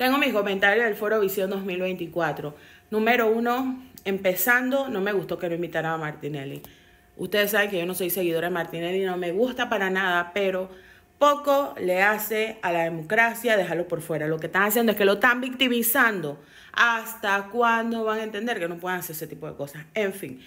Tengo mis comentarios del Foro Visión 2024. Número uno, empezando, no me gustó que lo invitaran a Martinelli. Ustedes saben que yo no soy seguidora de Martinelli, no me gusta para nada, pero poco le hace a la democracia dejarlo por fuera. Lo que están haciendo es que lo están victimizando. ¿Hasta cuándo van a entender que no pueden hacer ese tipo de cosas? En fin,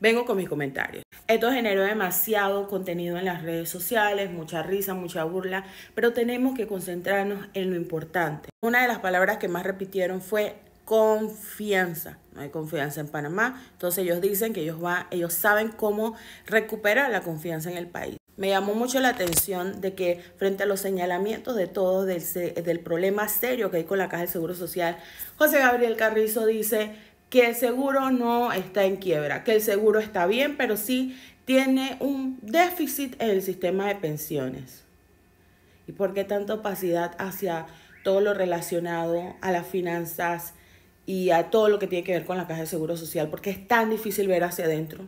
vengo con mis comentarios. Esto generó demasiado contenido en las redes sociales, mucha risa, mucha burla, pero tenemos que concentrarnos en lo importante. Una de las palabras que más repitieron fue confianza. No hay confianza en Panamá, entonces ellos dicen que ellos, va, ellos saben cómo recuperar la confianza en el país. Me llamó mucho la atención de que frente a los señalamientos de todos del, del problema serio que hay con la Caja del Seguro Social, José Gabriel Carrizo dice que el seguro no está en quiebra, que el seguro está bien, pero sí tiene un déficit en el sistema de pensiones. ¿Y por qué tanta opacidad hacia todo lo relacionado a las finanzas y a todo lo que tiene que ver con la caja de seguro social? Porque es tan difícil ver hacia adentro.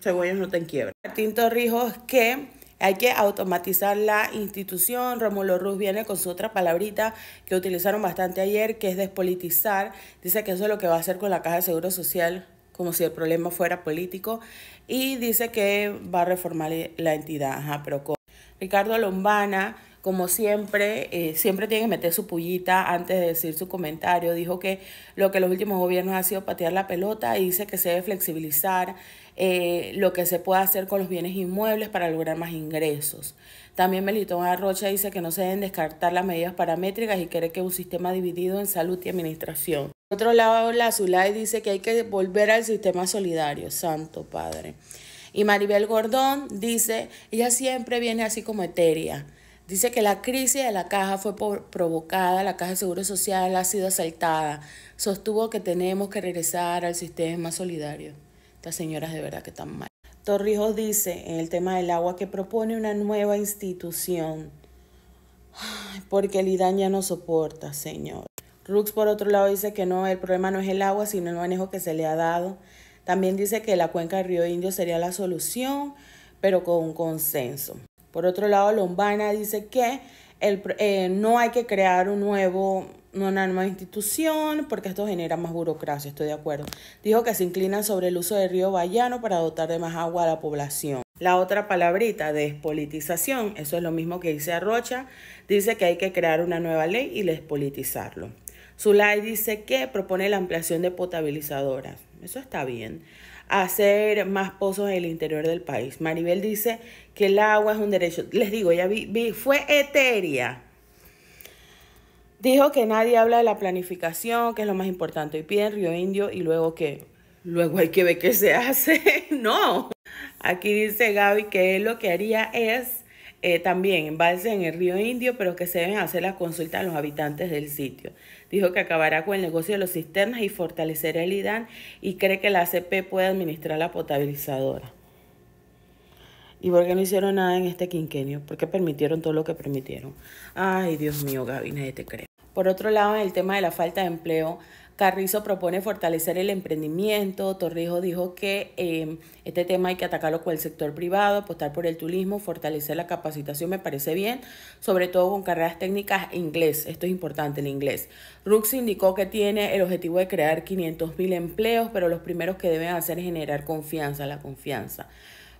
Según no está en quiebra. Martín Torrijos que hay que automatizar la institución. Romulo Ruz viene con su otra palabrita que utilizaron bastante ayer, que es despolitizar. Dice que eso es lo que va a hacer con la Caja de Seguro Social, como si el problema fuera político. Y dice que va a reformar la entidad. Ajá, pero con Ricardo Lombana como siempre, eh, siempre tiene que meter su pullita antes de decir su comentario. Dijo que lo que los últimos gobiernos ha sido patear la pelota y dice que se debe flexibilizar eh, lo que se puede hacer con los bienes inmuebles para lograr más ingresos. También Melitón Arrocha dice que no se deben descartar las medidas paramétricas y quiere que un sistema dividido en salud y administración. Por otro lado, la Zulay dice que hay que volver al sistema solidario, santo padre. Y Maribel Gordón dice, ella siempre viene así como etérea. Dice que la crisis de la caja fue provocada, la caja de seguro social ha sido asaltada. Sostuvo que tenemos que regresar al sistema más solidario. Estas señoras de verdad que están mal. Torrijos dice en el tema del agua que propone una nueva institución. Porque el IDAN ya no soporta, señor. Rux, por otro lado, dice que no, el problema no es el agua, sino el manejo que se le ha dado. También dice que la cuenca del río Indio sería la solución, pero con un consenso. Por otro lado, Lombana dice que eh, no hay que crear un nuevo, una nueva institución porque esto genera más burocracia, estoy de acuerdo. Dijo que se inclina sobre el uso del río Bayano para dotar de más agua a la población. La otra palabrita, despolitización, eso es lo mismo que dice Arrocha, dice que hay que crear una nueva ley y despolitizarlo. Zulay dice que propone la ampliación de potabilizadoras. Eso está bien hacer más pozos en el interior del país. Maribel dice que el agua es un derecho. Les digo, ya vi, fue etérea. Dijo que nadie habla de la planificación, que es lo más importante. Y piden Río Indio y luego que luego hay que ver qué se hace. no. Aquí dice Gaby que él lo que haría es eh, también embalse en el río Indio, pero que se deben hacer las consultas a los habitantes del sitio. Dijo que acabará con el negocio de los cisternas y fortalecerá el IDAN y cree que la ACP puede administrar la potabilizadora. ¿Y por qué no hicieron nada en este quinquenio? porque permitieron todo lo que permitieron? Ay, Dios mío, Gaby, nadie te cree. Por otro lado, en el tema de la falta de empleo, Carrizo propone fortalecer el emprendimiento. Torrijos dijo que eh, este tema hay que atacarlo con el sector privado, apostar por el turismo, fortalecer la capacitación, me parece bien, sobre todo con carreras técnicas e inglés. Esto es importante, en inglés. Rux indicó que tiene el objetivo de crear mil empleos, pero los primeros que deben hacer es generar confianza, la confianza.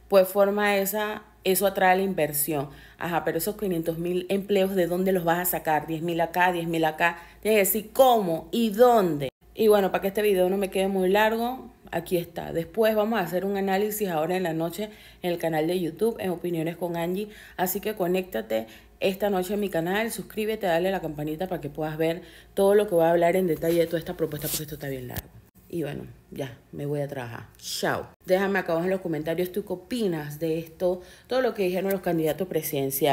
Pues forma esa eso atrae la inversión. Ajá, pero esos 500 mil empleos, ¿de dónde los vas a sacar? 10 mil acá, 10 mil acá. Tienes que decir cómo y dónde. Y bueno, para que este video no me quede muy largo, aquí está. Después vamos a hacer un análisis ahora en la noche en el canal de YouTube, en Opiniones con Angie. Así que conéctate esta noche en mi canal, suscríbete, dale a la campanita para que puedas ver todo lo que voy a hablar en detalle de toda esta propuesta, porque esto está bien largo. Y bueno, ya, me voy a trabajar. Chao. Déjame acá abajo en los comentarios tú qué opinas de esto, todo lo que dijeron los candidatos presidenciales.